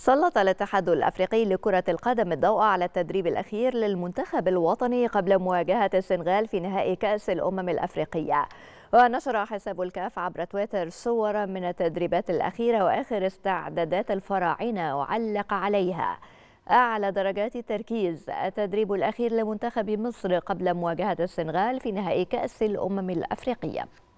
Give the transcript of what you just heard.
سلط الاتحاد الافريقي لكره القدم الضوء على التدريب الاخير للمنتخب الوطني قبل مواجهه السنغال في نهائي كاس الامم الافريقيه ونشر حساب الكاف عبر تويتر صورا من التدريبات الاخيره واخر استعدادات الفراعنه وعلق عليها أعلى درجات التركيز التدريب الأخير لمنتخب مصر قبل مواجهة السنغال في نهائي كأس الأمم الأفريقية